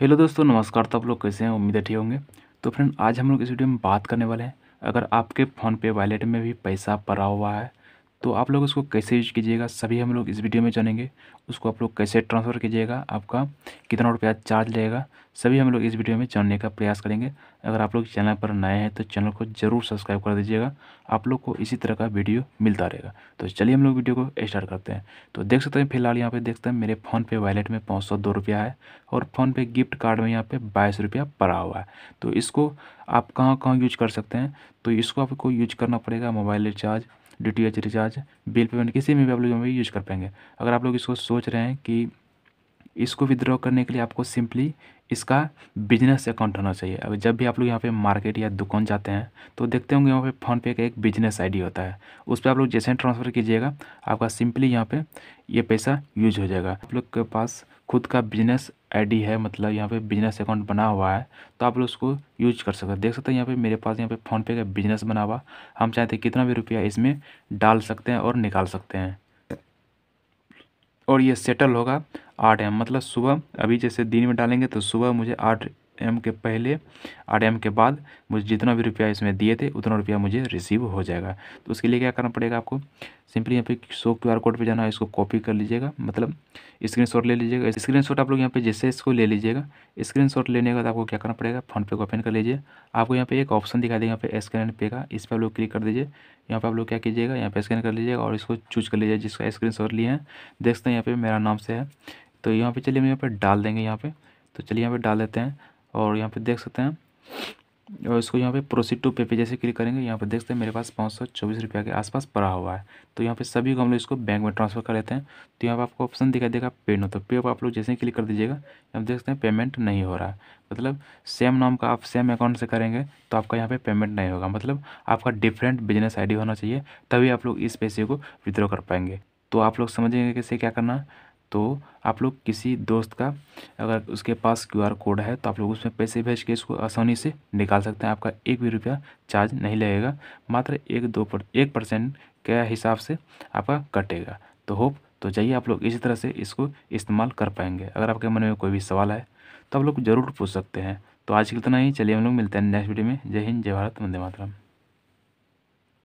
hello दोस्तों नमस्कार तो आप लोग कैसे हैं उम्मीद ठीक होंगे तो फ्रेंड आज हम लोग इस वीडियो में बात करने वाले हैं अगर आपके फ़ोन पे वॉलेट में भी पैसा पड़ा हुआ है तो आप लोग इसको कैसे यूज कीजिएगा सभी हम लोग इस वीडियो में जानेंगे उसको आप लोग कैसे ट्रांसफ़र कीजिएगा आपका कितना रुपया चार्ज लेगा सभी हम लोग इस वीडियो में जानने का प्रयास करेंगे अगर आप लोग चैनल पर नए हैं तो चैनल को ज़रूर सब्सक्राइब कर दीजिएगा आप लोग को इसी तरह का वीडियो मिलता रहेगा तो चलिए हम लोग वीडियो को स्टार्ट करते हैं तो देख सकते हैं फिलहाल यहाँ पे देखते हैं मेरे फ़ोनपे वॉलेट में पाँच सौ दो रुपया है और फ़ोनपे गिफ्ट कार्ड में यहाँ पे बाईस रुपया पड़ा हुआ है तो इसको आप कहाँ कहाँ यूज कर सकते हैं तो इसको आपको यूज करना पड़ेगा mobile recharge D T H recharge bill payment किसी में भी आप लोग यूज़ कर पाएंगे अगर आप लोग इसको सोच रहे हैं कि इसको विद्रॉ करने के लिए आपको सिंपली इसका बिजनेस अकाउंट होना चाहिए अब जब भी आप लोग यहाँ पे मार्केट या दुकान जाते हैं तो देखते होंगे यहाँ पे फ़ोनपे का एक बिजनेस आईडी होता है उस पर आप लोग जैसे ट्रांसफ़र कीजिएगा आपका सिंपली यहाँ पे ये यह पैसा यूज हो जाएगा आप लोग के पास खुद का बिजनेस आईडी है मतलब यहाँ पे बिजनेस अकाउंट बना हुआ है तो आप लोग उसको यूज कर सकते हैं देख सकते हैं यहाँ पे मेरे पास यहाँ पे फ़ोनपे का बिजनेस बना हुआ हम चाहते हैं कितना भी रुपया इसमें डाल सकते हैं और निकाल सकते हैं और ये सेटल होगा आठ एम मतलब सुबह अभी जैसे दिन में डालेंगे तो सुबह मुझे आठ एम के पहले आठ एम के बाद मुझे जितना भी रुपया इसमें दिए थे उतना रुपया मुझे रिसीव हो जाएगा तो उसके लिए क्या करना पड़ेगा आपको सिंपली यहाँ पे शो क्यू आर कोड पर जाना है इसको कॉपी कर लीजिएगा मतलब स्क्रीनशॉट ले लीजिएगा स्क्रीनशॉट आप लोग यहाँ पे जैसे इसको ले लीजिएगा स्क्रीनशॉट लेने के बाद आपको क्या करना पड़ेगा फ़ोनपे को ओपन कर लीजिए आपको यहाँ पे एक ऑप्शन दिखा देगा यहाँ पे स्कैन एंड पे का इस पर आप लोग क्लिक कर दीजिए यहाँ पे आप लोग क्या कीजिएगा यहाँ पे स्कैन कर लीजिएगा और इसको चूज कर लीजिए जिसका स्क्रीन लिए हैं देखते हैं यहाँ पे मेरा नाम से है तो यहाँ पे चलिए हम यहाँ पे डाल देंगे यहाँ पे तो चलिए यहाँ पे डाल देते हैं और यहाँ पे देख सकते हैं और इसको यहाँ पे प्रोसीड टू पे पे जैसे क्लिक करेंगे यहाँ पे देख सकते हैं मेरे पास पाँच सौ चौबीस रुपया के आसपास पड़ा हुआ है तो यहाँ पे सभी को हम लोग इसको बैंक में ट्रांसफर कर लेते हैं तो यहाँ पर आपको ऑप्शन दिखाई देगा पे नो तो पे पर आप लोग जैसे ही क्लिक कर दीजिएगा यहाँ देख सकते हैं पेमेंट नहीं हो रहा है मतलब सेम नाम का आप सेम अकाउंट से करेंगे तो आपका यहाँ पे पेमेंट नहीं होगा मतलब आपका डिफरेंट बिजनेस आईडी होना चाहिए तभी आप लोग इस पैसे को विद्रॉ कर पाएंगे तो आप लोग समझेंगे कैसे क्या करना है तो आप लोग किसी दोस्त का अगर उसके पास क्यूआर कोड है तो आप लोग उसमें पैसे भेज के इसको आसानी से निकाल सकते हैं आपका एक भी रुपया चार्ज नहीं लगेगा मात्र एक दो पर एक परसेंट के हिसाब से आपका कटेगा तो होप तो चाहिए आप लोग इसी तरह से इसको इस्तेमाल कर पाएंगे अगर आपके मन में कोई भी सवाल है तो आप लोग ज़रूर पूछ सकते हैं तो आज के इतना ही चलिए हम लोग मिलते हैं नेक्स्ट वीडियो में जय हिंद जय भारत वंदे मातरम